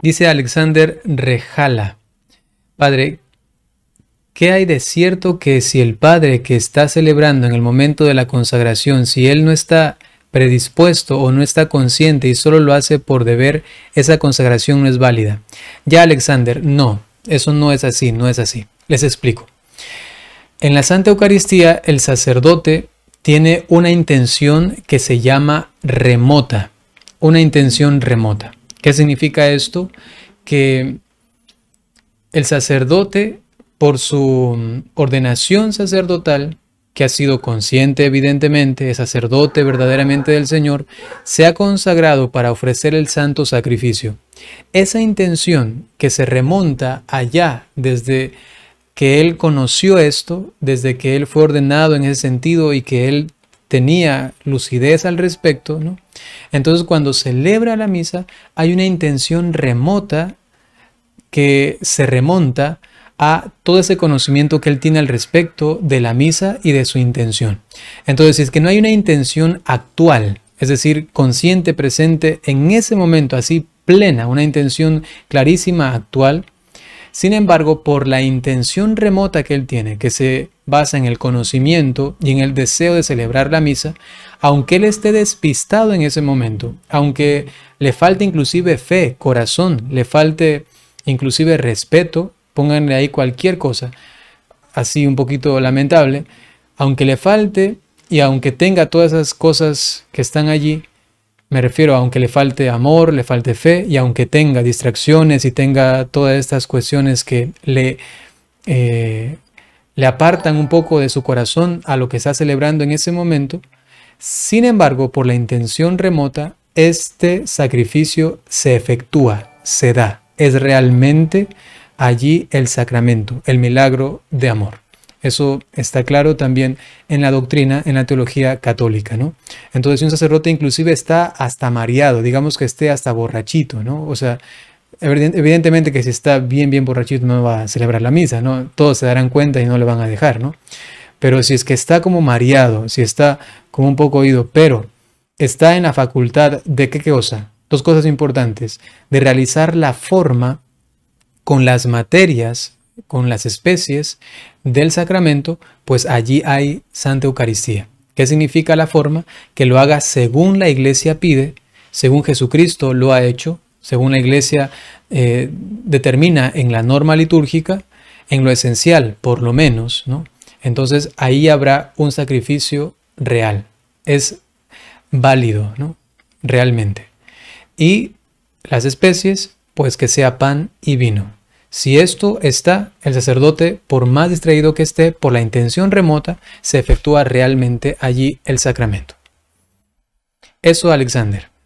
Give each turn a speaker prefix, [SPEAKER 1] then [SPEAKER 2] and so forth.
[SPEAKER 1] Dice Alexander Rejala, Padre, ¿qué hay de cierto que si el Padre que está celebrando en el momento de la consagración, si Él no está predispuesto o no está consciente y solo lo hace por deber, esa consagración no es válida? Ya Alexander, no, eso no es así, no es así. Les explico. En la Santa Eucaristía el sacerdote tiene una intención que se llama remota, una intención remota. ¿Qué significa esto? Que el sacerdote, por su ordenación sacerdotal, que ha sido consciente evidentemente, es sacerdote verdaderamente del Señor, se ha consagrado para ofrecer el santo sacrificio. Esa intención que se remonta allá desde que él conoció esto, desde que él fue ordenado en ese sentido y que él tenía lucidez al respecto, ¿no? entonces cuando celebra la misa hay una intención remota que se remonta a todo ese conocimiento que él tiene al respecto de la misa y de su intención. Entonces, es que no hay una intención actual, es decir, consciente, presente, en ese momento así plena, una intención clarísima, actual, sin embargo, por la intención remota que él tiene, que se basa en el conocimiento y en el deseo de celebrar la misa, aunque él esté despistado en ese momento, aunque le falte inclusive fe, corazón, le falte inclusive respeto, pónganle ahí cualquier cosa, así un poquito lamentable, aunque le falte y aunque tenga todas esas cosas que están allí, me refiero a aunque le falte amor, le falte fe y aunque tenga distracciones y tenga todas estas cuestiones que le eh, le apartan un poco de su corazón a lo que está celebrando en ese momento. Sin embargo, por la intención remota, este sacrificio se efectúa, se da. Es realmente allí el sacramento, el milagro de amor. Eso está claro también en la doctrina, en la teología católica, ¿no? Entonces un sacerdote inclusive está hasta mareado, digamos que esté hasta borrachito, ¿no? O sea, Evidentemente que si está bien, bien borrachito no va a celebrar la misa, ¿no? Todos se darán cuenta y no le van a dejar, ¿no? Pero si es que está como mareado, si está como un poco oído, pero está en la facultad de qué cosa? Dos cosas importantes, de realizar la forma con las materias, con las especies del sacramento, pues allí hay Santa Eucaristía. ¿Qué significa la forma? Que lo haga según la iglesia pide, según Jesucristo lo ha hecho según la Iglesia eh, determina en la norma litúrgica, en lo esencial, por lo menos, ¿no? entonces ahí habrá un sacrificio real, es válido, ¿no? realmente. Y las especies, pues que sea pan y vino. Si esto está, el sacerdote, por más distraído que esté por la intención remota, se efectúa realmente allí el sacramento. Eso, Alexander.